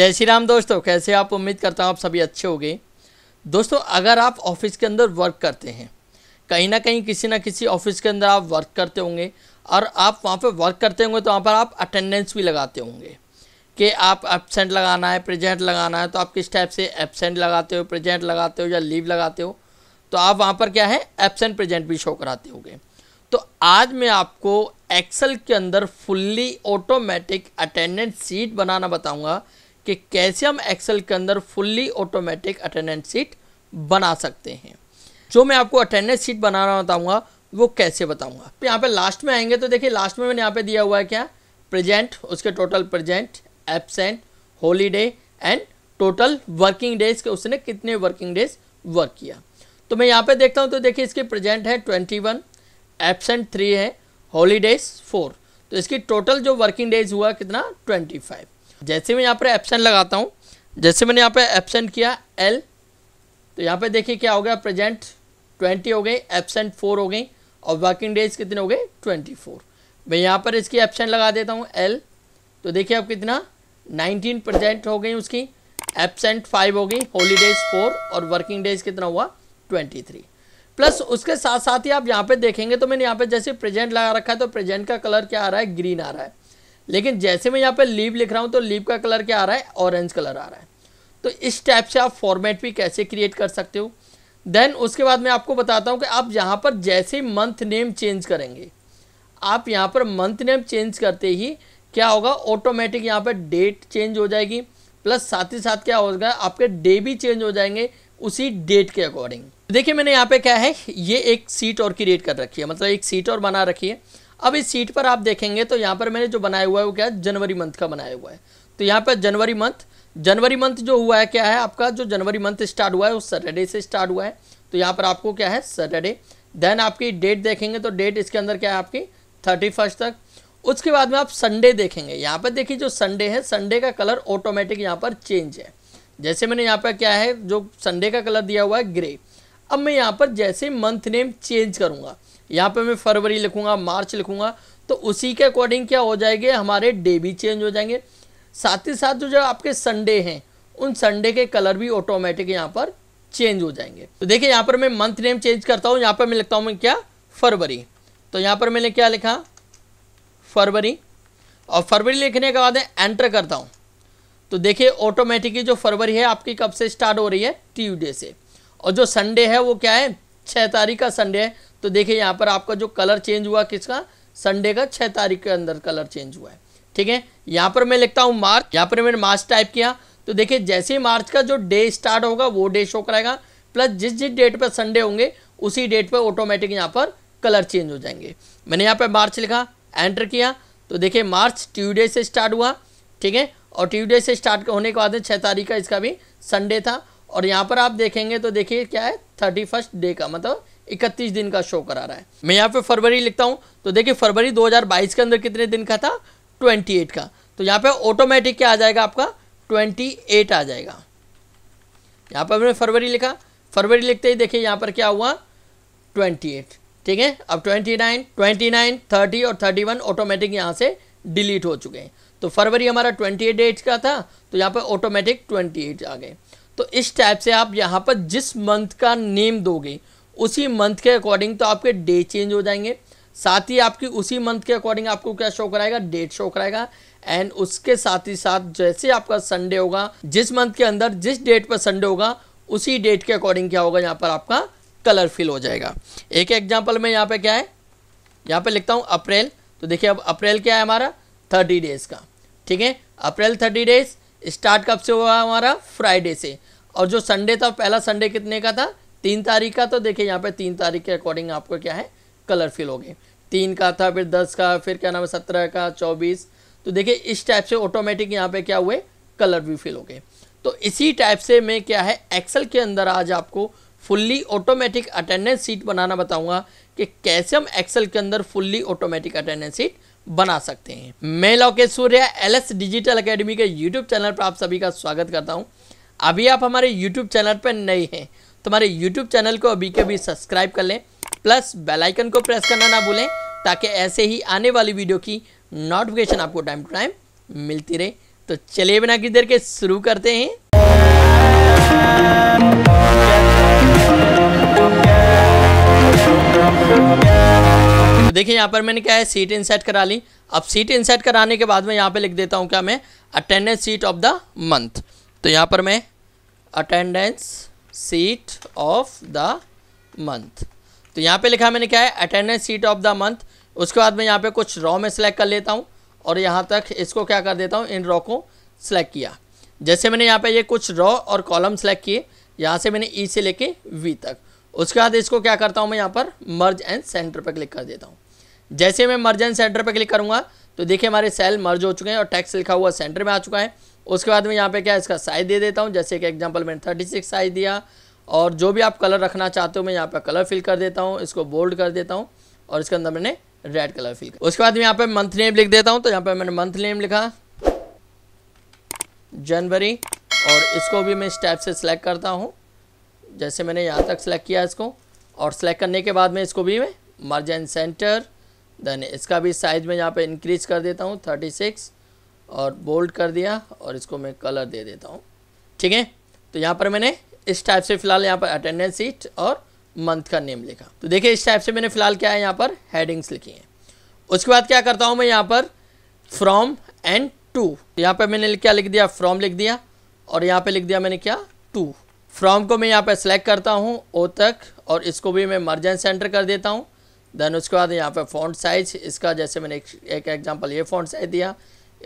जय श्री राम दोस्तों कैसे आप उम्मीद करता हूँ आप सभी अच्छे हो गए दोस्तों अगर आप ऑफिस के अंदर वर्क करते हैं कहीं ना कहीं किसी ना किसी ऑफिस के अंदर आप वर्क करते होंगे और आप वहाँ पर वर्क करते होंगे तो वहाँ पर आप अटेंडेंस भी लगाते होंगे कि आप एबसेंट लगाना है प्रेजेंट लगाना है तो आप किस टाइप से एबसेंट लगाते हो प्रेजेंट लगाते हो या लीव लगाते हो तो आप वहाँ पर क्या है एबसेंट प्रेजेंट भी शो कराते होंगे तो आज मैं आपको एक्सेल के अंदर फुल्ली ऑटोमेटिक अटेंडेंस सीट बनाना बताऊँगा कि कैसे हम एक्सेल के अंदर फुल्ली ऑटोमेटिक अटेंडेंस सीट बना सकते हैं जो मैं आपको अटेंडेंस सीट बनाना बताऊंगा वो कैसे बताऊँगा तो यहाँ पे लास्ट में आएंगे तो देखिए लास्ट में मैंने यहाँ पे दिया हुआ है क्या प्रेजेंट उसके total present absent holiday and total working days के उसने कितने वर्किंग डेज वर्क किया तो मैं यहाँ पे देखता हूँ तो देखिए इसके प्रेजेंट है ट्वेंटी वन एबसेंट थ्री है हॉलीडेज फोर तो इसकी टोटल जो वर्किंग डेज हुआ कितना ट्वेंटी फाइव जैसे मैं यहाँ पर एप्सेंट लगाता हूँ जैसे मैंने यहाँ पर एप्सेंट किया एल तो यहाँ पर देखिए क्या हो गया प्रेजेंट ट्वेंटी हो गई एबसेंट फोर हो गई और वर्किंग डेज कितने हो गए ट्वेंटी फोर मैं यहाँ पर इसकी एबसेंट लगा देता हूँ एल तो देखिए अब कितना नाइनटीन प्रजेंट हो गई उसकी एबसेंट फाइव हो गई हॉलीडेज फोर और वर्किंग डेज कितना हुआ ट्वेंटी थ्री प्लस उसके साथ साथ ही आप यहाँ पे देखेंगे तो मैंने यहाँ पे जैसे प्रेजेंट लगा रखा है तो प्रेजेंट का कलर क्या आ रहा है ग्रीन आ रहा है लेकिन जैसे मैं यहाँ पर लीव लिख रहा हूँ तो लीव का कलर क्या आ रहा है ऑरेंज कलर आ रहा है तो इस टाइप से आप फॉर्मेट भी कैसे क्रिएट कर सकते हो देन उसके बाद मैं आपको बताता हूँ कि आप यहाँ पर जैसे मंथ नेम चेंज करेंगे आप यहाँ पर मंथ नेम चेंज करते ही क्या होगा ऑटोमेटिक यहाँ पर डेट चेंज हो जाएगी प्लस साथ ही साथ क्या होगा आपके डे भी चेंज हो जाएंगे उसी डेट के अकॉर्डिंग देखिए मैंने यहाँ पे क्या है ये एक सीट और क्रिएट कर रखी है मतलब एक सीट और बना रखी है अब इस सीट पर आप देखेंगे तो यहाँ पर मैंने जो बनाया हुआ है वो क्या है जनवरी मंथ का बनाया हुआ है तो यहाँ पर जनवरी मंथ जनवरी मंथ जो हुआ है क्या है आपका जो जनवरी मंथ स्टार्ट हुआ है वो सैटरडे से स्टार्ट हुआ है तो यहाँ पर आपको क्या है सैटरडे देन आपकी डेट देखेंगे तो डेट इसके अंदर क्या है आपकी थर्टी फर्स्ट तक उसके बाद में आप संडे देखेंगे यहाँ पर देखिए जो संडे है संडे का कलर ऑटोमेटिक यहाँ पर चेंज है जैसे मैंने यहाँ पर क्या है जो संडे का कलर दिया हुआ है ग्रे अब मैं यहाँ पर जैसे मंथ नेम चेंज करूँगा यहाँ पे मैं फरवरी लिखूंगा मार्च लिखूंगा तो उसी के अकॉर्डिंग क्या हो जाएंगे हमारे डे भी चेंज हो जाएंगे साथ ही साथ जो जो आपके संडे हैं उन संडे के कलर भी ऑटोमेटिक यहाँ पर चेंज हो जाएंगे तो देखिए यहाँ पर मैं मंथ नेम चेंज करता हूँ यहाँ पर मैं लिखता हूँ मैं क्या फरवरी तो यहाँ पर मैंने क्या लिखा फरवरी और फरवरी लिखने के बाद एंटर करता हूँ तो देखिए ऑटोमेटिकली जो फरवरी है आपकी कब से स्टार्ट हो रही है ट्यूजडे से और जो संडे है वो क्या है छः तारीख का संडे है तो देखिए यहाँ पर आपका जो कलर चेंज हुआ किसका संडे का छः तारीख के अंदर कलर चेंज हुआ है ठीक है यहाँ पर मैं लिखता हूँ मार्च यहाँ पर मैंने मार्च टाइप किया तो देखिए जैसे ही मार्च का जो डे स्टार्ट होगा वो डे शो कराएगा प्लस जिस जिस डेट पर संडे होंगे उसी डेट पर ऑटोमेटिक यहाँ पर कलर चेंज हो जाएंगे मैंने यहाँ पर मार्च लिखा एंटर किया तो देखिए मार्च ट्यूडे से स्टार्ट हुआ ठीक है और ट्यूडे से स्टार्ट होने के बाद छः तारीख का इसका भी संडे था और यहाँ पर आप देखेंगे तो देखिए क्या है थर्टी फर्स्ट डे का मतलब इकतीस दिन का शो करा रहा है मैं यहाँ पे फरवरी लिखता हूँ तो देखिए फरवरी 2022 के अंदर कितने दिन का था 28 का तो यहाँ पे ऑटोमेटिक क्या आ जाएगा आपका 28 आ जाएगा यहाँ पर हमने फरवरी लिखा फरवरी लिखते ही देखिए यहाँ पर क्या हुआ 28 ठीक है अब 29 29 30 और 31 वन ऑटोमेटिक यहाँ से डिलीट हो चुके हैं तो फरवरी हमारा ट्वेंटी डेट का था तो यहाँ पर ऑटोमेटिक ट्वेंटी आ गए तो इस टाइप से आप यहाँ पर जिस मंथ का नेम दोगे उसी मंथ के अकॉर्डिंग तो आपके डे चेंज हो जाएंगे साथ ही आपकी उसी मंथ के अकॉर्डिंग आपको क्या शो कराएगा डेट शो कराएगा एंड उसके साथ ही साथ जैसे आपका संडे होगा जिस मंथ के अंदर जिस डेट पर संडे होगा उसी डेट के अकॉर्डिंग क्या होगा यहाँ पर आपका कलर फिल हो जाएगा एक एग्जाम्पल में यहाँ पे क्या है यहाँ पे लिखता हूँ अप्रैल तो देखिए अब अप्रैल क्या है हमारा थर्टी डेज़ का ठीक है अप्रैल थर्टी डेज़ स्टार्ट कब से हुआ हमारा फ्राइडे से और जो संडे था पहला संडे कितने का था तीन तारीख का तो देखिए यहाँ पे तीन तारीख के अकॉर्डिंग आपको क्या है कलर फिल हो गए तीन का था फिर दस का फिर क्या नाम है सत्रह का चौबीस तो देखिए इस टाइप से ऑटोमेटिक यहाँ पे क्या हुए कलर भी फिल हो गए तो इसी टाइप से मैं क्या है एक्सेल के अंदर आज आपको फुल्ली ऑटोमेटिक अटेंडेंस सीट बनाना बताऊंगा कि कैसे हम एक्सेल के अंदर फुल्ली ऑटोमेटिक अटेंडेंस सीट बना सकते हैं मैं Lokesh Surya L S digital academy के यूट्यूब चैनल पर आप सभी का स्वागत करता हूँ अभी आप हमारे यूट्यूब चैनल पर नए हैं हमारे यूट्यूब चैनल को अभी के अभी सब्सक्राइब कर लें प्लस बेलाइकन को प्रेस करना ना भूलें ताकि ऐसे ही आने वाली वीडियो की नोटिफिकेशन आपको टाइम टू टाइम मिलती रहे तो चलिए बिना किसी देर के शुरू करते हैं तो देखिए यहाँ पर मैंने क्या है सीट इंसर्ट करा ली अब सीट इंसर्ट कराने के बाद मैं यहाँ पे लिख देता हूँ क्या मैं attendance sheet of the month तो यहाँ पर मैं attendance sheet of the month तो यहाँ पे लिखा मैंने क्या है attendance sheet of the month उसके बाद मैं यहाँ पे कुछ रॉ में सिलेक्ट कर लेता हूँ और यहाँ तक इसको क्या कर देता हूँ इन रॉ को सेलेक्ट किया जैसे मैंने यहाँ पे ये कुछ रॉ और कॉलम सेलेक्ट किए यहाँ से मैंने ई e से लेके वी तक उसके बाद इसको क्या करता हूँ मैं यहाँ पर मर्ज एंड सेंटर पर क्लिक कर देता हूँ जैसे मैं मर्ज एंड सेंटर पर क्लिक करूँगा तो देखिए हमारे सेल मर्ज हो चुके हैं और टैक्स लिखा हुआ सेंटर में आ चुका है उसके बाद में यहाँ पे क्या इसका साइज दे देता हूँ जैसे कि एग्जांपल मैंने थर्टी सिक्स साइज दिया और जो भी आप कलर रखना चाहते हो मैं यहाँ पर कलर फिल कर देता हूँ इसको बोल्ड कर देता हूँ और इसके अंदर मैंने रेड कलर फिल कर उसके बाद में यहाँ पे मंथ नेम लिख देता हूँ तो यहाँ पर मैंने मंथ नेम लिखा जनवरी और इसको भी मैं इस टाइप से सिलेक्ट करता हूँ जैसे मैंने यहाँ तक सेलेक्ट किया इसको और सेलेक्ट करने के बाद में इसको भी मैं मार्जिन सेंटर देन इसका भी साइज़ में यहाँ पे इंक्रीज कर देता हूँ थर्टी सिक्स और बोल्ड कर दिया और इसको मैं कलर दे देता हूँ ठीक है तो यहाँ पर मैंने इस टाइप से फिलहाल यहाँ पर अटेंडेंस सीट और मंथ का नेम लिखा तो देखिए इस टाइप से मैंने फिलहाल क्या है यहाँ पर हेडिंग्स लिखी हैं उसके बाद क्या करता हूँ मैं यहाँ पर फ्रॉम एंड टू यहाँ पर मैंने क्या लिख दिया फ्रॉम लिख दिया और यहाँ पर लिख दिया मैंने क्या टू फ्रॉम को मैं यहाँ पर सेलेक्ट करता हूँ ओ तक और इसको भी मैं मर्जन सेंटर कर देता हूँ देन उसके बाद यहाँ पर फॉन्ट साइज इसका जैसे मैंने एक एग्जाम्पल ये फॉन्ट साइज दिया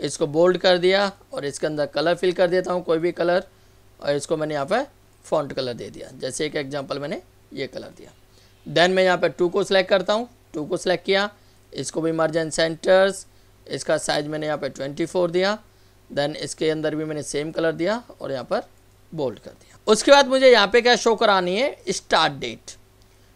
इसको बोल्ड कर दिया और इसके अंदर कलर फिल कर देता हूँ कोई भी कलर और इसको मैंने यहाँ पर फॉन्ट कलर दे दिया जैसे एक एग्जाम्पल मैंने ये कलर दिया देन मैं यहाँ पर टू को सिलेक्ट करता हूँ टू को सिलेक्ट किया इसको भी मार्जिन सेंटर्स इसका साइज मैंने यहाँ पर ट्वेंटी फोर दिया देन इसके अंदर भी मैंने सेम कलर दिया और यहाँ पर बोल्ड कर दिया उसके बाद मुझे यहाँ पे क्या शो करानी है स्टार्ट डेट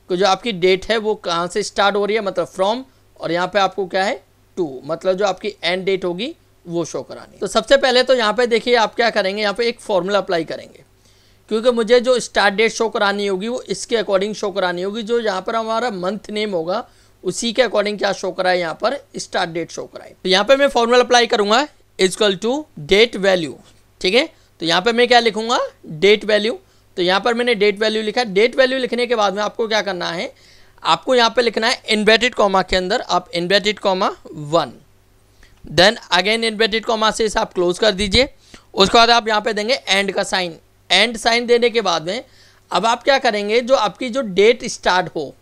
तो जो आपकी डेट है वो कहाँ से स्टार्ट हो रही है मतलब फ्रॉम और यहाँ पे आपको क्या है टू मतलब जो आपकी एंड डेट होगी वो शो करानी तो सबसे पहले तो यहाँ पे देखिए आप क्या करेंगे यहाँ पे एक फॉर्मूला अप्लाई करेंगे क्योंकि मुझे जो स्टार्ट डेट शो करानी होगी वो इसके अकॉर्डिंग शो करानी होगी जो यहाँ पर हमारा मंथ नेम होगा उसी के अकॉर्डिंग क्या शो कराए यहाँ पर स्टार्ट डेट शो कराए तो यहाँ पर मैं फॉर्मूला अप्लाई करूँगा इजकल टू डेट वैल्यू ठीक है तो यहाँ पर मैं क्या लिखूँगा डेट वैल्यू तो यहाँ पर मैंने डेट वैल्यू लिखा डेट वैल्यू लिखने के बाद में आपको क्या करना है आपको यहाँ पे लिखना है इन्वेटेड कॉमा के अंदर आप inverted comma one then again inverted comma से इसे आप क्लोज कर दीजिए उसके बाद आप यहाँ पे देंगे एंड का साइन एंड साइन देने के बाद में अब आप क्या करेंगे जो आपकी जो डेट स्टार्ट हो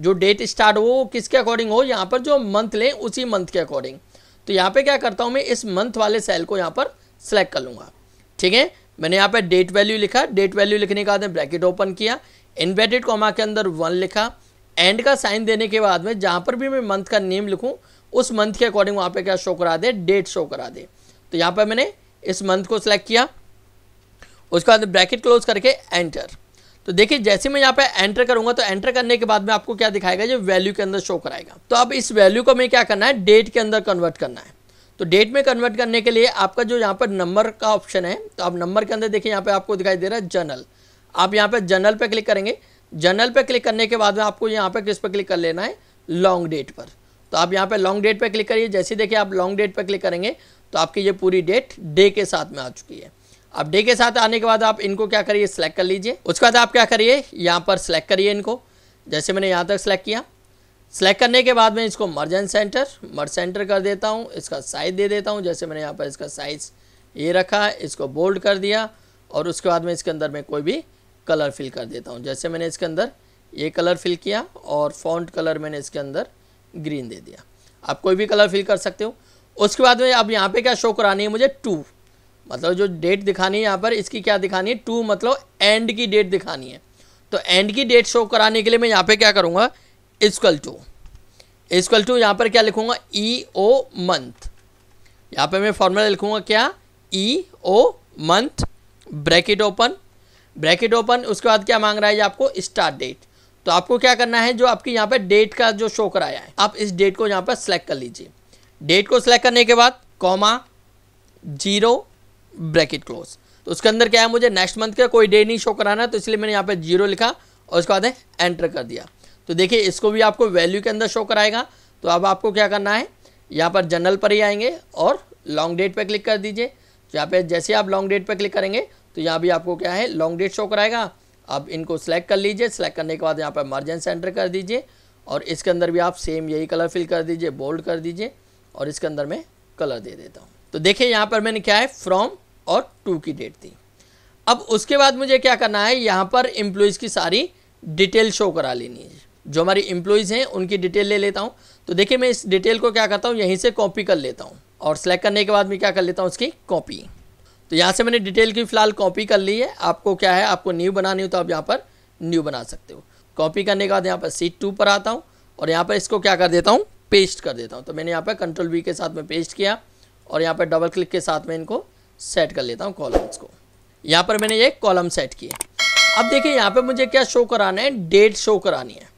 जो डेट स्टार्ट हो किसके अकॉर्डिंग हो यहाँ पर जो मंथ लें उसी मंथ के अकॉर्डिंग तो यहाँ पे क्या करता हूँ मैं इस मंथ वाले सेल को यहाँ पर सेलेक्ट कर लूँगा ठीक है मैंने यहाँ पर डेट वैल्यू लिखा डेट वैल्यू लिखने के बाद में ब्रैकेट ओपन किया इन्वेटेड कॉमा के अंदर वन लिखा एंड का साइन देने के बाद में जहाँ पर भी मैं मंथ का नेम लिखूँ उस मंथ के अकॉर्डिंग वहां पे क्या शो करा दे डेट शो करा दे तो यहां पे मैंने इस मंथ को सिलेक्ट किया उसके बाद ब्रैकेट क्लोज करके एंटर तो देखिए जैसे मैं यहाँ पे एंटर करूंगा तो एंटर करने के बाद में आपको क्या दिखाएगा ये वैल्यू के अंदर शो कराएगा तो अब इस वैल्यू को मैं क्या करना है डेट के अंदर कन्वर्ट करना है तो डेट में कन्वर्ट करने के लिए आपका जो यहाँ पर नंबर का ऑप्शन है तो आप नंबर के अंदर देखिए यहाँ पे आपको दिखाई दे रहा है जनरल आप यहाँ पे जनरल पे क्लिक करेंगे जनरल पे क्लिक करने के बाद में आपको यहाँ पे किस पे क्लिक कर लेना है लॉन्ग डेट पर तो आप यहाँ पे लॉन्ग डेट पे क्लिक करिए जैसे देखिए आप लॉन्ग डेट पे क्लिक करेंगे तो आपकी ये पूरी डेट डे के साथ में आ चुकी है अब डे के साथ आने के बाद आप इनको क्या करिए सिलेक्ट कर लीजिए उसके बाद आप क्या करिए यहाँ पर सिलेक्ट करिए इनको जैसे मैंने यहाँ तक सिलेक्ट किया सिलेक्ट करने के बाद मैं इसको मर्जेंट सेंटर मर्ज सेंटर कर देता हूँ इसका साइज दे देता हूँ जैसे मैंने यहाँ पर इसका साइज़ ये रखा इसको बोल्ड कर दिया और उसके बाद में इसके अंदर मैं कोई भी कलर फिल कर देता हूँ जैसे मैंने इसके अंदर ये कलर फिल किया और फॉन्ट कलर मैंने इसके अंदर ग्रीन दे दिया आप कोई भी कलर फिल कर सकते हो उसके बाद में अब यहाँ पे क्या शो करानी है मुझे टू मतलब जो डेट दिखानी है यहाँ पर इसकी क्या दिखानी है टू मतलब एंड की डेट दिखानी है तो एंड की डेट शो कराने के लिए मैं यहाँ पे क्या करूँगा इसकल टू इसकल टू यहाँ पर क्या लिखूँगा ई ओ मंथ यहाँ पर मैं फॉर्मूला लिखूँगा क्या E O month bracket open bracket open उसके बाद क्या मांग रहा है आपको स्टार्ट डेट तो आपको क्या करना है जो आपकी यहाँ पर डेट का जो शो कराया है आप इस डेट को यहाँ पर सेलेक्ट कर लीजिए डेट को सिलेक्ट करने के बाद कॉमा जीरो ब्रैकेट क्लोज तो उसके अंदर क्या है मुझे नेक्स्ट मंथ का कोई डे नहीं शो कराना है तो इसलिए मैंने यहाँ पर जीरो लिखा और उसके बाद है एंटर कर दिया तो देखिए इसको भी आपको वैल्यू के अंदर शो कराएगा तो अब आपको क्या करना है यहाँ पर जनरल पर ही आएंगे और लॉन्ग डेट पर क्लिक कर दीजिए तो यहाँ पर जैसे आप लॉन्ग डेट पर क्लिक करेंगे तो यहाँ भी आपको क्या है लॉन्ग डेट शो कराएगा आप इनको सेलेक्ट कर लीजिए सेलेक्ट करने के बाद यहाँ पर मार्जिन सेंटर कर दीजिए और इसके अंदर भी आप सेम यही कलर फिल कर दीजिए बोल्ड कर दीजिए और इसके अंदर मैं कलर दे देता हूँ तो देखिए यहाँ पर मैंने क्या है फ्रॉम और टू की डेट दी अब उसके बाद मुझे क्या करना है यहाँ पर एम्प्लॉयज़ की सारी डिटेल शो करा लेनी है जो हमारी एम्प्लॉयज़ हैं उनकी डिटेल ले लेता हूँ तो देखिए मैं इस डिटेल को क्या करता हूँ यहीं से कॉपी कर लेता हूँ और सेलेक्ट करने के बाद मैं क्या कर लेता हूँ उसकी कॉपी तो यहाँ से मैंने डिटेल की फ़िलहाल कॉपी कर ली है आपको क्या है आपको न्यू बनानी हो तो आप यहाँ पर न्यू बना सकते हो कॉपी करने के बाद यहाँ पर सीट टू पर आता हूँ और यहाँ पर इसको क्या कर देता हूँ पेस्ट कर देता हूँ तो मैंने यहाँ पर कंट्रोल वी के साथ में पेस्ट किया और यहाँ पर डबल क्लिक के साथ में इनको सेट कर लेता हूँ कॉलम्स को यहाँ पर मैंने ये कॉलम सेट किए अब देखिए यहाँ पर मुझे क्या शो कराना है डेट शो करानी है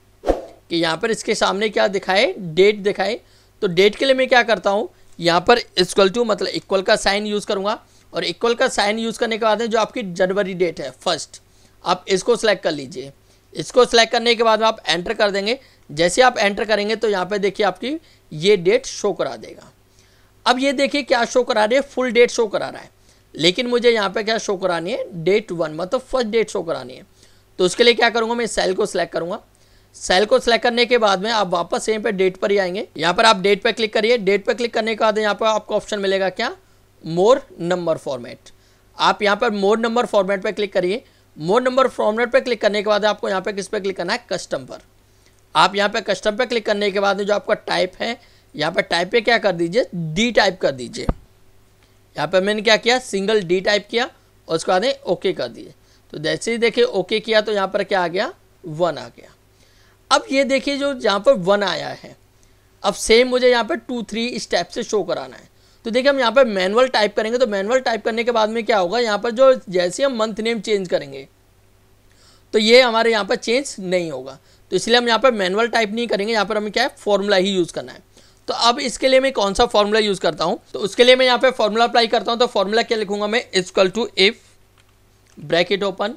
कि यहाँ पर इसके सामने क्या दिखाए डेट दिखाए तो डेट के लिए मैं क्या करता हूँ यहाँ पर इक्वल टू मतलब इक्वल का साइन यूज़ करूँगा और इक्वल का साइन यूज़ करने के बाद में जो आपकी जनवरी डेट है फर्स्ट आप इसको सेलेक्ट कर लीजिए इसको सेलेक्ट करने के बाद में आप एंटर कर देंगे जैसे आप एंटर करेंगे तो यहाँ पे देखिए आपकी ये डेट शो करा देगा अब ये देखिए क्या शो करा रहे है फुल डेट शो करा रहा है लेकिन मुझे यहाँ पे क्या शो करानी है डेट वन मतलब फर्स्ट डेट शो करानी है तो उसके लिए क्या करूँगा मैं सेल को सिलेक्ट करूँगा सेल को सेलेक्ट करने के बाद में आप वापस यहीं पर डेट पर ही आएंगे यहाँ पर आप डेट पर क्लिक करिए डेट पर क्लिक करने के बाद यहाँ पर आपको ऑप्शन मिलेगा क्या मोर नंबर फॉर्मेट आप यहाँ पर मोर नंबर फॉर्मेट पर क्लिक करिए मोर नंबर फॉर्मेट पर क्लिक करने के बाद आपको यहाँ पर किस पर क्लिक करना है कस्टम पर आप यहाँ पर कस्टम पर क्लिक करने के बाद जो आपका टाइप है यहाँ पर टाइप पे क्या कर दीजिए डी टाइप कर दीजिए यहाँ पर मैंने क्या किया सिंगल डी टाइप किया और उसके बाद ओके कर दिए तो जैसे ही देखिए ओके किया तो यहाँ पर क्या आ गया वन आ गया अब ये देखिए जो यहाँ पर वन आया है अब सेम मुझे यहाँ पर टू थ्री स्टेप से शो कराना है तो देखिए हम यहाँ पर मैनुअल टाइप करेंगे तो मैनुअल टाइप करने के बाद में क्या होगा यहाँ पर जो जैसे हम मंथ नेम चेंज करेंगे तो ये हमारे यहाँ पर चेंज नहीं होगा तो इसलिए हम यहाँ पर मैनुअल टाइप नहीं करेंगे यहाँ पर हमें क्या है फॉर्मूला ही यूज़ करना है तो अब इसके लिए मैं कौन सा फॉर्मूला यूज़ करता हूँ तो उसके लिए मैं यहाँ पर फॉर्मूला अप्लाई करता हूँ तो फॉर्मूला क्या लिखूंगा मैं equal to if bracket open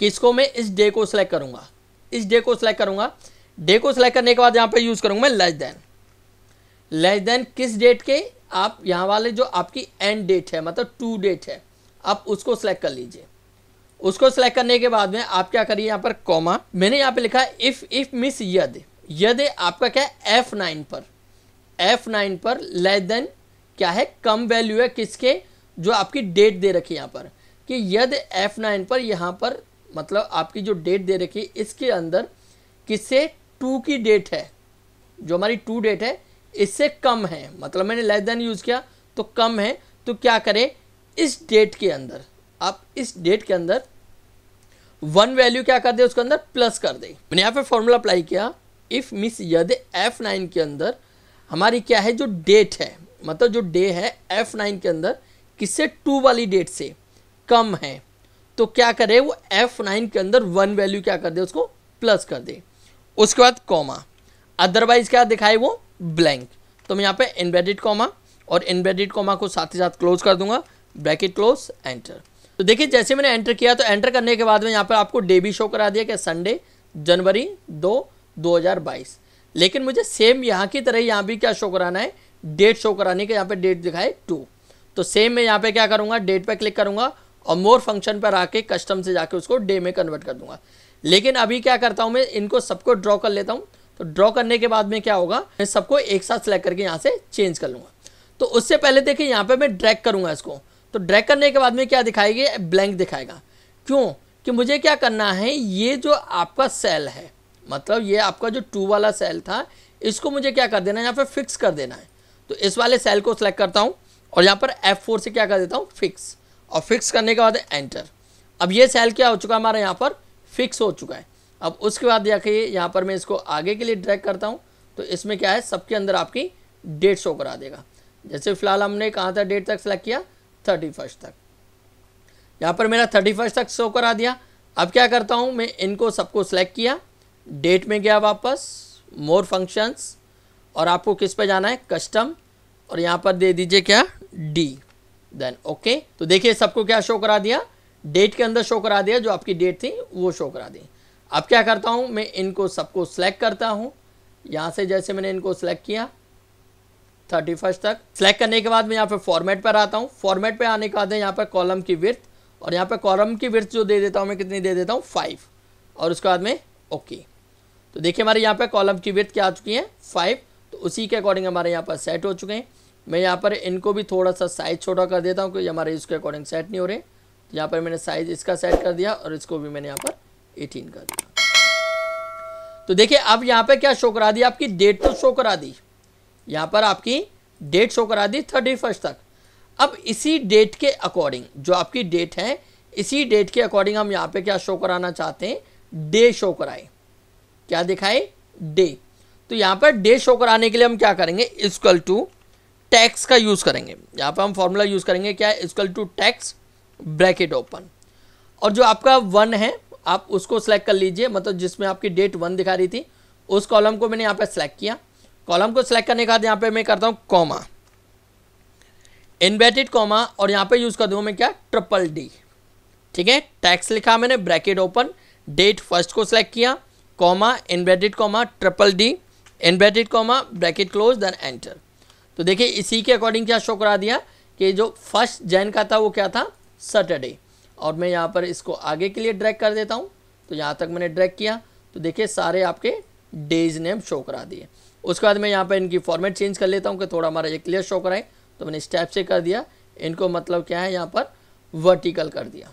किसको मैं इस डे को सिलेक्ट करूँगा इस डे को सिलेक्ट करूँगा डे को सिलेक्ट करने के बाद यहाँ पर यूज़ करूँगा मैं लेस देन लेस देन किस डेट के आप यहाँ वाले जो आपकी एंड डेट है मतलब टू डेट है आप उसको सेलेक्ट कर लीजिए उसको सेलेक्ट करने के बाद में आप क्या करिए यहाँ पर कॉमा मैंने यहाँ पे लिखा है इफ़ इफ़ मिस यद यद आपका क्या है एफ नाइन पर एफ नाइन पर लेस देन क्या है कम वैल्यू है किसके जो आपकी डेट दे रखी है यहाँ पर कि यद एफ नाइन पर यहाँ पर मतलब आपकी जो डेट दे रखी है इसके अंदर किससे टू की डेट है जो हमारी टू डेट है इससे कम है मतलब मैंने लेस देन यूज़ किया तो कम है तो क्या करें इस डेट के अंदर आप इस डेट के अंदर वन वैल्यू क्या कर दे उसके अंदर प्लस कर दे मैंने यहाँ पे फॉर्मूला अप्लाई किया इफ़ मिस यदि एफ नाइन के अंदर हमारी क्या है जो डेट है मतलब जो डे है एफ नाइन के अंदर किससे टू वाली डेट से कम है तो क्या करे वो एफ नाइन के अंदर वन वैल्यू क्या कर दे उसको प्लस कर दे उसके बाद कॉमा अदरवाइज क्या दिखाए वो ब्लैंक तो मैं यहाँ पे इनवेडेड कॉमा और इनवेडेड कॉमा को साथ ही साथ क्लोज कर दूंगा ब्रैकेट क्लोज एंटर तो देखिए जैसे मैंने एंटर किया तो एंटर करने के बाद में यहाँ पर आपको डे भी शो करा दिया कि संडे जनवरी दो दो लेकिन मुझे सेम यहाँ की तरह यहाँ भी क्या शो कराना है डेट शो कराने का यहाँ पे डेट दिखाए टू तो सेम मैं यहाँ पे क्या करूँगा डेट पे क्लिक करूँगा और मोर फंक्शन पर आके कस्टम से जाके उसको डे में कन्वर्ट कर दूंगा लेकिन अभी क्या करता हूँ मैं इनको सबको ड्रॉ कर लेता हूँ तो ड्रॉ करने के बाद में क्या होगा मैं सबको एक साथ सेलेक्ट करके यहाँ से चेंज कर लूँगा तो उससे पहले देखिए यहाँ पे मैं ड्रैग करूँगा इसको तो ड्रैग करने के बाद में क्या दिखाएगी ब्लैंक दिखाएगा क्यों कि मुझे क्या करना है ये जो आपका सेल है मतलब ये आपका जो टू वाला सेल था इसको मुझे क्या कर देना है यहाँ पर फिक्स कर देना है तो इस वाले सेल को सेलेक्ट करता हूँ और यहाँ पर F4 से क्या कर देता हूँ फिक्स और फिक्स करने के बाद एंटर अब ये सेल क्या हो चुका है हमारा यहाँ पर फिक्स हो चुका है अब उसके बाद देखिए यहाँ पर मैं इसको आगे के लिए ड्रैग करता हूँ तो इसमें क्या है सबके अंदर आपकी डेट शो करा देगा जैसे फिलहाल हमने कहाँ था डेट तक सेलेक्ट किया थर्टी फर्स्ट तक यहाँ पर मेरा थर्टी फर्स्ट तक शो करा दिया अब क्या करता हूँ मैं इनको सबको सेलेक्ट किया डेट में गया वापस मोर फंक्शंस और आपको किस पे जाना है कस्टम और यहाँ पर दे दीजिए क्या डी देन ओके तो देखिए सबको क्या शो करा दिया डेट के अंदर शो करा दिया जो आपकी डेट थी वो शो करा दी अब क्या करता हूँ मैं इनको सबको सेलेक्ट करता हूँ यहाँ से जैसे मैंने इनको सेलेक्ट किया थर्टी फर्स्ट तक सेलेक्ट करने के बाद मैं यहाँ पे फॉर्मेट पर आता हूँ फॉर्मेट पे आने के बाद यहाँ पर कॉलम की विर्थ और यहाँ पे कॉलम की विर्थ जो दे देता हूँ मैं कितनी दे देता हूँ फाइव और उसके बाद में ओके तो देखिए हमारे यहाँ पर कॉलम की विर्थ क्या आ चुकी है फाइव तो उसी के अकॉर्डिंग हमारे यहाँ पर सेट हो चुके हैं मैं यहाँ पर इनको भी थोड़ा सा साइज़ छोटा कर देता हूँ क्योंकि हमारे इसके अकॉर्डिंग सेट नहीं हो रहे यहाँ पर मैंने साइज़ इसका सेट कर दिया और इसको भी मैंने यहाँ पर एटीन का दिया तो देखिए अब यहाँ पे क्या शो करा दी आपकी डेट तो शो करा दी यहाँ पर आपकी डेट शो करा दी थर्टी फर्स्ट तक अब इसी डेट के अकॉर्डिंग जो आपकी डेट है इसी डेट के अकॉर्डिंग हम यहाँ पे क्या शो कराना चाहते हैं डे शो कराए क्या दिखाए डे तो यहाँ पर डे शो कराने के लिए हम क्या करेंगे इजकल टू टैक्स का यूज़ करेंगे यहाँ पर हम फॉर्मूला यूज़ करेंगे क्या equal to text bracket open और जो आपका वन है आप उसको सेलेक्ट कर लीजिए मतलब जिसमें आपकी डेट वन दिखा रही थी उस कॉलम को मैंने यहाँ पे सेलेक्ट किया कॉलम को सेलेक्ट करने के बाद यहाँ पे मैं करता हूँ कॉमा इनवेटेड कॉमा और यहाँ पे यूज़ कर दूंगा मैं क्या ट्रिपल डी ठीक है टैक्स लिखा मैंने ब्रैकेट ओपन डेट फर्स्ट को सिलेक्ट किया comma inverted comma triple D inverted comma bracket close then enter तो देखिए इसी के अकॉर्डिंग क्या शो करा दिया कि जो फर्स्ट जैन का था वो क्या था सैटरडे और मैं यहाँ पर इसको आगे के लिए ड्रैग कर देता हूँ तो यहाँ तक मैंने ड्रैग किया तो देखिए सारे आपके डेज नेम शो करा दिए उसके बाद मैं यहाँ पर इनकी फॉर्मेट चेंज कर लेता हूँ कि थोड़ा हमारा ये क्लियर शो कराए तो मैंने स्टेप से कर दिया इनको मतलब क्या है यहाँ पर वर्टिकल कर दिया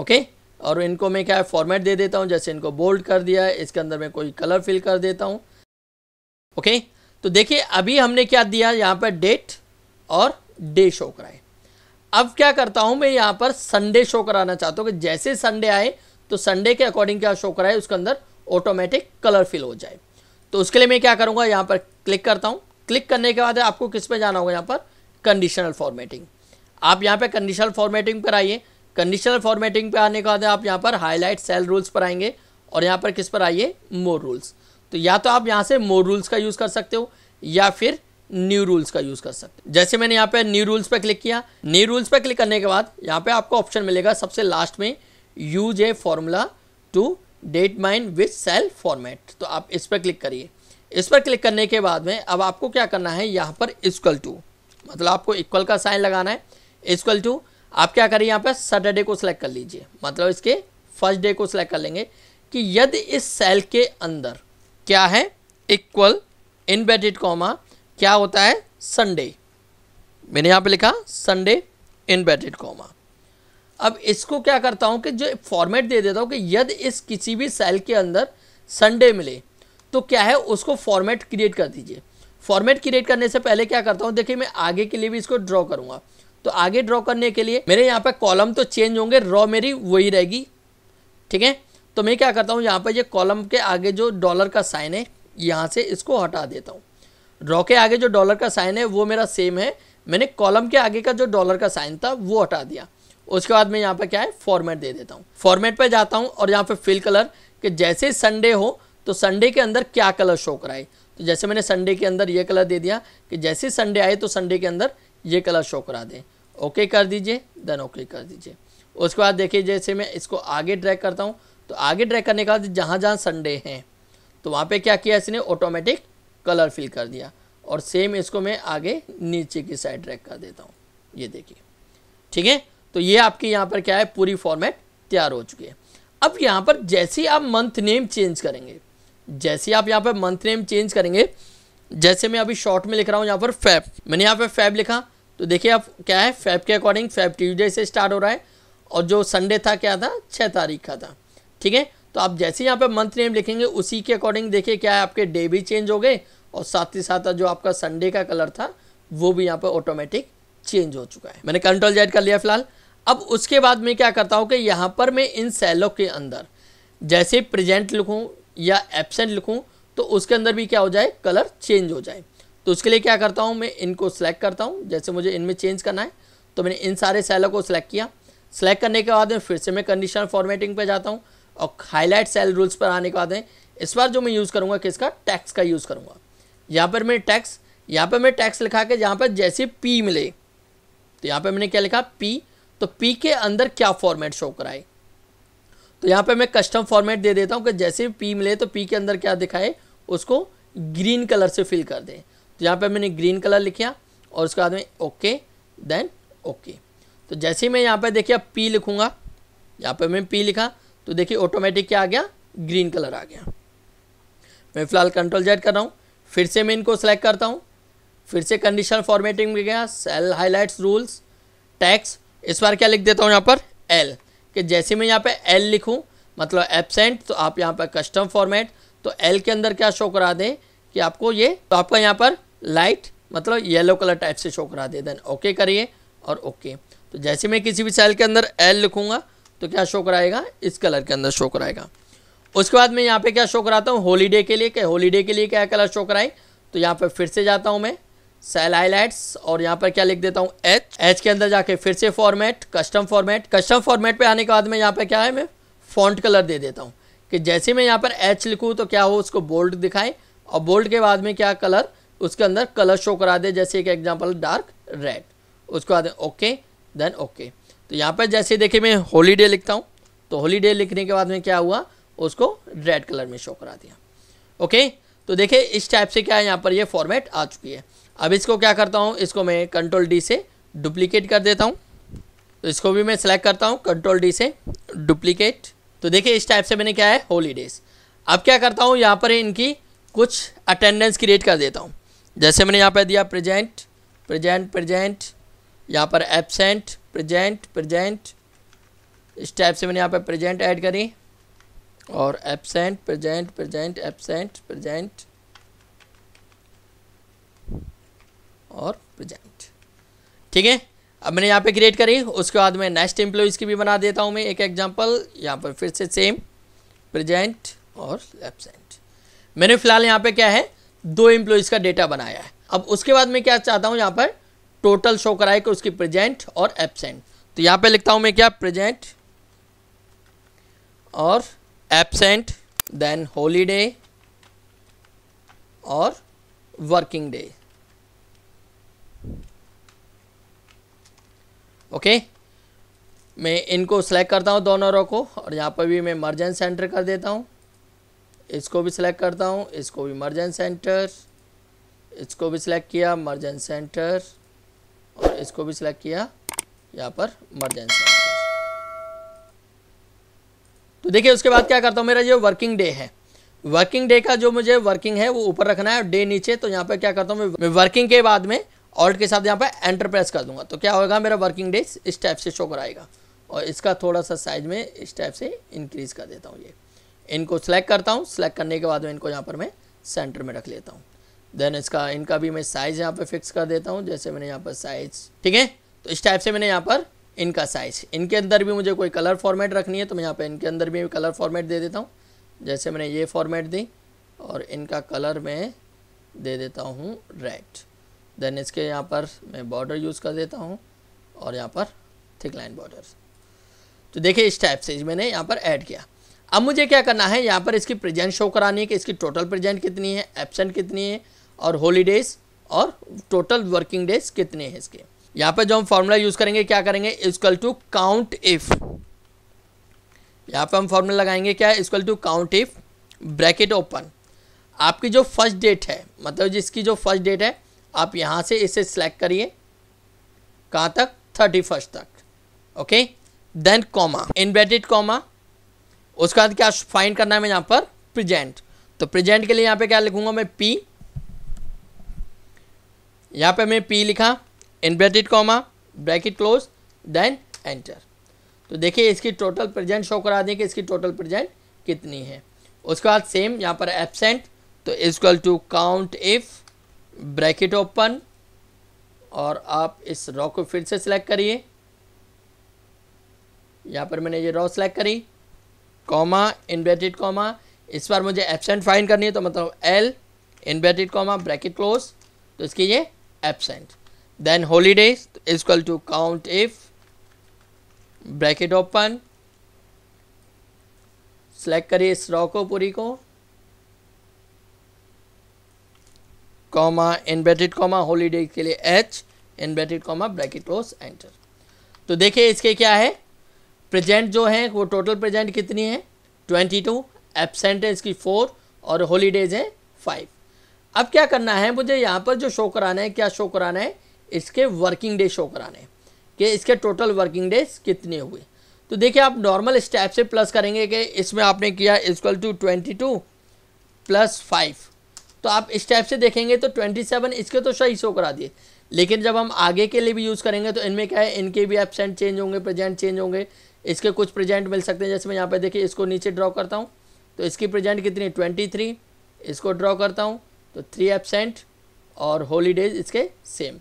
ओके और इनको मैं क्या है फॉर्मेट दे देता हूँ जैसे इनको बोल्ड कर दिया इसके अंदर मैं कोई कलर फिल कर देता हूँ ओके तो देखिए अभी हमने क्या दिया यहाँ पर डेट और डे शो कराए अब क्या करता हूँ मैं यहाँ पर संडे शो कराना चाहता हूँ कि जैसे संडे आए तो संडे के अकॉर्डिंग क्या शो कराए उसके अंदर ऑटोमेटिक कलर फिल हो जाए तो उसके लिए मैं क्या करूँगा यहाँ पर क्लिक करता हूँ क्लिक करने के बाद आपको किस पे जाना होगा यहाँ पर कंडीशनल फॉर्मेटिंग आप यहाँ पर कंडीशनल फॉर्मेटिंग पर आइए कंडीशनल फॉर्मेटिंग पर आने के बाद आप यहाँ पर हाईलाइट सेल रूल्स पर आएंगे और यहाँ पर किस पर आइए मोर रूल्स तो या तो आप यहाँ से मोर रूल्स का यूज़ कर सकते हो या फिर न्यू रूल्स का यूज कर सकते हैं जैसे मैंने यहाँ पे न्यू रूल्स पे क्लिक किया न्यू रूल्स पे क्लिक करने के बाद यहाँ पे आपको ऑप्शन मिलेगा सबसे लास्ट में use a formula to determine with cell format तो आप इस पर क्लिक करिए इस पर क्लिक करने के बाद में अब आपको क्या करना है यहाँ पर इक्वल टू मतलब आपको इक्वल का साइन लगाना है इक्वल टू आप क्या करिए यहाँ पर सैटरडे को सिलेक्ट कर लीजिए मतलब इसके फर्स्ट डे को सिलेक्ट कर लेंगे कि यदि इस सेल के अंदर क्या है इक्वल इन बेडिड कॉमा क्या होता है संडे मैंने यहाँ पे लिखा संडे इन बैटेड कॉमा अब इसको क्या करता हूँ कि जो फॉर्मेट दे देता हूँ कि यदि इस किसी भी सेल के अंदर संडे मिले तो क्या है उसको फॉर्मेट क्रिएट कर दीजिए फॉर्मेट क्रिएट करने से पहले क्या करता हूँ देखिए मैं आगे के लिए भी इसको ड्रॉ करूँगा तो आगे ड्रॉ करने के लिए मेरे यहाँ पर कॉलम तो चेंज होंगे रॉ मेरी वही रहेगी ठीक है तो मैं क्या करता हूँ यहाँ पर ये यह कॉलम के आगे जो डॉलर का साइन है यहाँ से इसको हटा देता हूँ ड्रॉ के आगे जो डॉलर का साइन है वो मेरा सेम है मैंने कॉलम के आगे का जो डॉलर का साइन था वो हटा दिया उसके बाद मैं यहाँ पर क्या है फॉर्मेट दे देता हूँ फॉर्मेट पर जाता हूँ और यहाँ पर फिल कलर कि जैसे संडे हो तो संडे के अंदर क्या कलर शो कराए तो जैसे मैंने संडे के अंदर ये कलर दे दिया कि जैसे संडे आए तो संडे के अंदर ये कलर शो करा दें ओके कर दीजिए देन ओके कर दीजिए उसके बाद देखिए जैसे मैं इसको आगे ड्रैग करता हूँ तो आगे ड्रैग करने के बाद जहाँ जहाँ संडे हैं तो वहाँ पे क्या किया इसने ऑटोमेटिक कलर फिल कर दिया और सेम इसको मैं आगे नीचे की साइड ड्रैग कर देता हूँ ये देखिए ठीक है तो ये आपके यहाँ पर क्या है पूरी फॉर्मेट तैयार हो चुकी है अब यहाँ पर जैसे ही आप मंथ नेम चेंज करेंगे जैसे आप यहाँ पर मंथ नेम चेंज करेंगे जैसे मैं अभी शॉर्ट में लिख रहा हूँ यहाँ पर फैब मैंने यहाँ पर फैब लिखा तो देखिए आप क्या है फैब के अकॉर्डिंग फैब ट्यूजडे से स्टार्ट हो रहा है और जो संडे था क्या था छः तारीख का था ठीक है तो आप जैसे यहाँ पे मंथ नेम लिखेंगे उसी के अकॉर्डिंग देखिए क्या है आपके डे भी चेंज हो गए और साथ ही साथ जो आपका संडे का कलर था वो भी यहाँ पर ऑटोमेटिक चेंज हो चुका है मैंने कंट्रोल जेड कर लिया फिलहाल अब उसके बाद मैं क्या करता हूँ कि यहाँ पर मैं इन सेलों के अंदर जैसे प्रेजेंट लिखूँ या एबसेंट लिखूँ तो उसके अंदर भी क्या हो जाए कलर चेंज हो जाए तो उसके लिए क्या करता हूँ मैं इनको सेलेक्ट करता हूँ जैसे मुझे इनमें चेंज करना है तो मैंने इन सारे सेलों को सिलेक्ट किया सेलेक्ट करने के बाद में फिर से मैं कंडीशनल फॉर्मेटिंग पे जाता हूँ और हाईलाइट सेल रूल्स पर आने के बाद में इस बार जो मैं यूज़ करूँगा किसका टैक्स का यूज़ करूँगा यहाँ पर मैं टैक्स यहाँ पर मैं टैक्स लिखा के जहाँ पर जैसे पी मिले तो यहाँ पर मैंने क्या लिखा पी तो पी के अंदर क्या फॉर्मेट शो कराए तो यहाँ पे मैं कस्टम फॉर्मेट दे देता हूँ कि जैसे पी मिले तो पी के अंदर क्या दिखाए उसको ग्रीन कलर से फिल कर दें तो यहाँ पे मैंने ग्रीन कलर लिखा और उसके बाद में ओके देन ओके तो जैसे मैं यहाँ पे देखिए पी लिखूँगा यहाँ पे मैं पी लिखा तो देखिए ऑटोमेटिक क्या आ गया ग्रीन कलर आ गया मैं फिलहाल कंट्रोल जेड कर रहा हूँ फिर से मैं इनको सेलेक्ट करता हूँ फिर से कंडीशन फॉर्मेटिंग में गया सेल हाईलाइट रूल्स टैक्स इस बार क्या लिख देता हूँ यहाँ पर एल कि जैसे मैं यहाँ पे एल लिखूँ मतलब एबसेंट तो आप यहाँ पर कस्टम फॉर्मेट तो एल के अंदर क्या शो करा दें कि आपको ये तो आपका यहाँ पर लाइट मतलब येलो कलर टाइप से शो करा दे देन ओके करिए और ओके तो जैसे मैं किसी भी सेल के अंदर एल लिखूँगा तो क्या शो कराएगा इस कलर के अंदर शो कराएगा उसके बाद मैं यहाँ पे क्या शो कराता हूँ हॉलीडे के लिए क्या हॉलीडे के लिए क्या कलर शो कराए तो यहाँ पर फिर से जाता हूँ मैं सेल हाईलाइट्स और यहाँ पर क्या लिख देता हूँ एच एच के अंदर जाके फिर से format custom format custom format पे आने के बाद में यहाँ पर क्या है मैं फॉन्ट कलर दे देता हूँ कि जैसे मैं यहाँ पर एच लिखूँ तो क्या हो उसको बोल्ड दिखाए और बोल्ड के बाद में क्या कलर उसके अंदर कलर शो करा दे जैसे एक एग्जाम्पल डार्क रेड उसके बाद ओके देन ओके तो यहाँ पर जैसे देखिए मैं हॉलीडे लिखता हूँ तो हॉलीडे लिखने के बाद में क्या हुआ उसको रेड कलर में शो करा दिया ओके तो देखिए इस टाइप से क्या है यहाँ पर ये यह फॉर्मेट आ चुकी है अब इसको क्या करता हूँ इसको मैं कंट्रोल डी से डुप्लीकेट कर देता हूँ तो इसको भी मैं सिलेक्ट करता हूँ कंट्रोल डी से डुप्लीकेट तो देखिए इस टाइप से मैंने क्या है हॉलीडेज़ अब क्या करता हूँ यहाँ पर इनकी कुछ अटेंडेंस क्रिएट कर देता हूँ जैसे मैंने यहाँ पर दिया प्रजेंट प्रजेंट प्रजेंट यहाँ पर एबसेंट प्रेजेंट प्रेजेंट इस टाइप से मैंने यहाँ पर प्रेजेंट ऐड करी और absent present present absent present और प्रेजेंट ठीक है अब मैंने यहाँ पे क्रिएट करी उसके बाद मैं नेक्स्ट एम्प्लॉयज़ की भी बना देता हूँ मैं एक एग्जांपल यहाँ पर फिर से सेम प्रेजेंट और एबसेंट मैंने फिलहाल यहाँ पे क्या है दो एम्प्लॉयज़ का डेटा बनाया है अब उसके बाद मैं क्या चाहता हूँ यहाँ पर टोटल शो कराए कि उसकी प्रेजेंट और एबसेंट तो यहाँ पे लिखता हूँ मैं क्या प्रेजेंट और एबसेंट देन हॉलीडे और वर्किंग डे ओके मैं इनको सेलेक्ट करता हूँ दोनों रो को और यहाँ पर भी मैं मर्जन सेंटर कर देता हूँ इसको भी सिलेक्ट करता हूँ इसको भी मर्जन सेंटर इसको भी सिलेक्ट किया मर्जन सेंटर इसको भी सिलेक्ट किया यहाँ पर इमरजेंसी तो देखिए उसके बाद क्या करता हूँ मेरा जो वर्किंग डे है वर्किंग डे का जो मुझे वर्किंग है वो ऊपर रखना है और डे नीचे तो यहाँ पर क्या करता हूँ मैं वर्किंग के बाद में ऑल्ट के साथ यहाँ पर एंटर प्रेस कर दूंगा तो क्या होगा मेरा वर्किंग डे इस टाइप से शो कराएगा और इसका थोड़ा सा साइज में इस टाइप से इंक्रीज कर देता हूँ ये इनको सेलेक्ट करता हूँ सेलेक्ट करने के बाद में इनको यहाँ पर मैं सेंटर में रख लेता हूँ देन इसका इनका भी मैं साइज़ यहाँ पर फिक्स कर देता हूँ जैसे मैंने यहाँ पर साइज़ ठीक है तो इस टाइप से मैंने यहाँ पर इनका साइज़ इनके अंदर भी मुझे कोई कलर फॉर्मेट रखनी है तो मैं यहाँ पर इनके अंदर भी कलर फॉर्मेट दे देता हूँ जैसे मैंने ये फॉर्मेट दी और इनका कलर मैं दे देता हूँ रेड देन इसके यहाँ पर मैं बॉर्डर यूज़ कर देता हूँ और यहाँ पर थिक लाइन बॉर्डर तो देखिए इस टाइप से मैंने यहाँ पर ऐड किया अब मुझे क्या करना है यहाँ पर इसकी प्रेजेंट शो करानी है कि इसकी टोटल प्रेजेंट कितनी है एबसेंट कितनी है और हॉलीडेज और टोटल वर्किंग डेज कितने हैं इसके यहाँ पर जो हम फॉर्मूला यूज़ करेंगे क्या करेंगे इजकल टू काउंट इफ यहाँ पर हम फॉर्मूला लगाएंगे क्या है equal to count if bracket open आपकी जो फर्स्ट डेट है मतलब जिसकी जो फर्स्ट डेट है आप यहाँ से इसे सिलेक्ट करिए कहाँ तक थर्टी फर्स्ट तक okay then comma in bracket comma उसके बाद क्या फाइंड करना है मैं यहाँ पर प्रेजेंट तो प्रेजेंट के लिए यहाँ पे क्या लिखूंगा मैं पी यहाँ पे मैं पी लिखा inverted comma bracket close then enter तो देखिए इसकी टोटल प्रेजेंट शो करा दें कि इसकी टोटल प्रेजेंट कितनी है उसके बाद सेम यहाँ पर एबसेंट तो equal to count if bracket open और आप इस रॉ को फिर से सिलेक्ट करिए यहाँ पर मैंने ये रॉ सेलेक्ट करी कॉमा इन्वर्टेड कॉमा इस बार मुझे एबसेंट फाइंड करनी है तो मतलब L inverted comma bracket close तो इसकी ये absent then holidays is equal to count if bracket open select करिए इस रॉ को पूरी को कॉमा इनवर्टेड कॉमा हॉलीडे के लिए H inverted comma bracket close enter तो देखिए इसके क्या है प्रेजेंट जो है वो टोटल प्रेजेंट कितनी है ट्वेंटी टू एबसेंट है इसकी फोर और हॉलीडेज है फाइव अब क्या करना है मुझे यहाँ पर जो शो कराना है क्या शो कराना है इसके वर्किंग डे शो कराने हैं कि इसके टोटल वर्किंग डेज कितने हुए तो देखिए आप नॉर्मल स्टेप से प्लस करेंगे कि इसमें आपने किया equal to twenty two plus five तो आप स्टेप से देखेंगे तो ट्वेंटी सेवन इसके तो सही शो करा दिए लेकिन जब हम आगे के लिए भी यूज़ करेंगे तो इनमें क्या है इनके भी एबसेंट चेंज होंगे प्रेजेंट चेंज होंगे इसके कुछ प्रेजेंट मिल सकते हैं जैसे मैं यहाँ पर देखिए इसको नीचे ड्रॉ करता हूँ तो इसकी प्रेजेंट कितनी ट्वेंटी थ्री इसको ड्रॉ करता हूँ तो थ्री एबसेंट और हॉलीडेज इसके सेम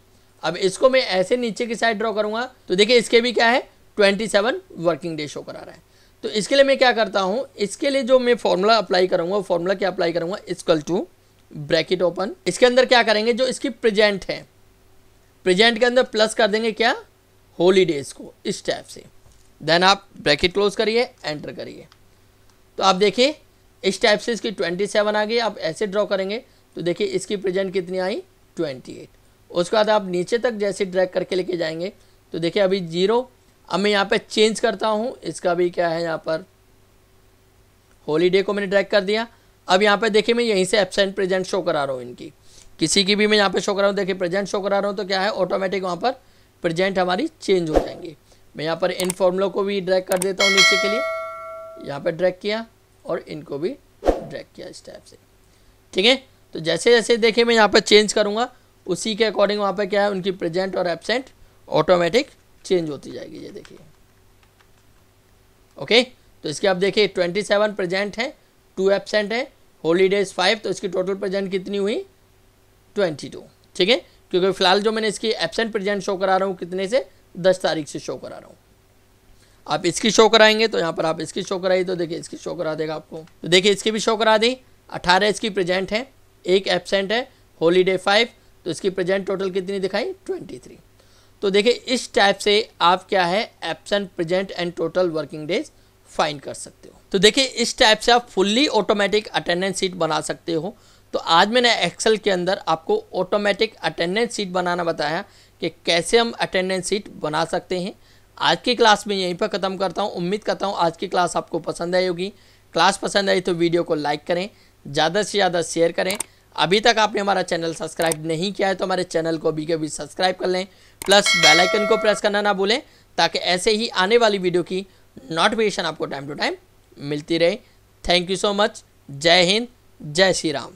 अब इसको मैं ऐसे नीचे की साइड ड्रॉ करूँगा तो देखिए इसके भी क्या है twenty seven working day show करा रहा है तो इसके लिए मैं क्या करता हूँ इसके लिए जो मैं फॉर्मूला अप्लाई करूँगा फॉर्मूला क्या अप्लाई करूँगा इसकल टू ब्रैकेट ओपन इसके अंदर क्या करेंगे जो इसकी प्रेजेंट है प्रेजेंट के अंदर प्लस कर देंगे क्या हॉलीडेज को इस टाइप से देन आप ब्रैकेट क्लोज करिए एंटर करिए तो आप देखिए इस टाइप से इसकी ट्वेंटी सेवन आ गई आप ऐसे ड्रॉ करेंगे तो देखिए इसकी प्रेजेंट कितनी आई ट्वेंटी एट उसके बाद आप नीचे तक जैसे ड्रैग करके लेके जाएंगे तो देखिए अभी जीरो अब मैं यहाँ पे चेंज करता हूँ इसका भी क्या है यहाँ पर हॉलीडे को मैंने ड्रैग कर दिया अब यहाँ पे देखिए मैं यहीं से एबसेंट प्रेजेंट शो करा रहा हूँ इनकी किसी की भी मैं यहाँ पे शो करा रहा हूँ देखिए प्रेजेंट शो करा रहा हूँ तो क्या है ऑटोमेटिक वहाँ पर प्रेजेंट हमारी चेंज हो जाएंगी मैं यहाँ पर इन फॉर्मुलों को भी ड्रैक कर देता हूँ नीचे के लिए यहाँ पर ड्रैक किया और इनको भी ड्रैक किया इस टाइप से ठीक है तो जैसे जैसे देखिए मैं यहाँ पर चेंज करूँगा उसी के अकॉर्डिंग वहाँ पर क्या है उनकी प्रेजेंट और एबसेंट ऑटोमेटिक चेंज होती जाएगी ये देखिए ओके तो इसके आप देखिए ट्वेंटी सेवन प्रेजेंट है टू एबसेंट है हॉलीडेज फाइव तो इसकी टोटल प्रेजेंट कितनी हुई ट्वेंटी टू ठीक है क्योंकि फिलहाल जो मैंने इसकी एबसेंट प्रेजेंट शो करा रहा हूँ कितने से दस तारीख से शो करा रहा हूँ आप इसकी शो कराएंगे तो यहाँ पर आप इसकी शो कराइए तो देखिए इसकी शो करा देगा आपको तो देखिए इसकी भी शो करा दी अठारह इसकी प्रेजेंट है एक एबसेंट है हॉलीडे फाइव तो इसकी प्रेजेंट टोटल कितनी दिखाई ट्वेंटी थ्री तो देखिए इस टाइप से आप क्या है absent present and total working days find कर सकते हो तो देखिए इस टाइप से आप फुल्ली ऑटोमेटिक अटेंडेंस सीट बना सकते हो तो आज मैंने एक्सेल के अंदर आपको ऑटोमेटिक अटेंडेंस सीट बनाना बताया कि कैसे हम अटेंडेंस सीट बना सकते हैं आज की क्लास में यहीं पर ख़त्म करता हूँ उम्मीद करता हूँ आज की क्लास आपको पसंद आई होगी क्लास पसंद आई तो वीडियो को लाइक करें ज़्यादा से ज़्यादा शेयर करें अभी तक आपने हमारा चैनल सब्सक्राइब नहीं किया है तो हमारे चैनल को अभी के अभी सब्सक्राइब कर लें प्लस बेल आइकन को प्रेस करना ना भूलें ताकि ऐसे ही आने वाली वीडियो की नोटिफिकेशन आपको टाइम टू टाइम मिलती रहे थैंक यू सो मच जय हिंद जय श्री राम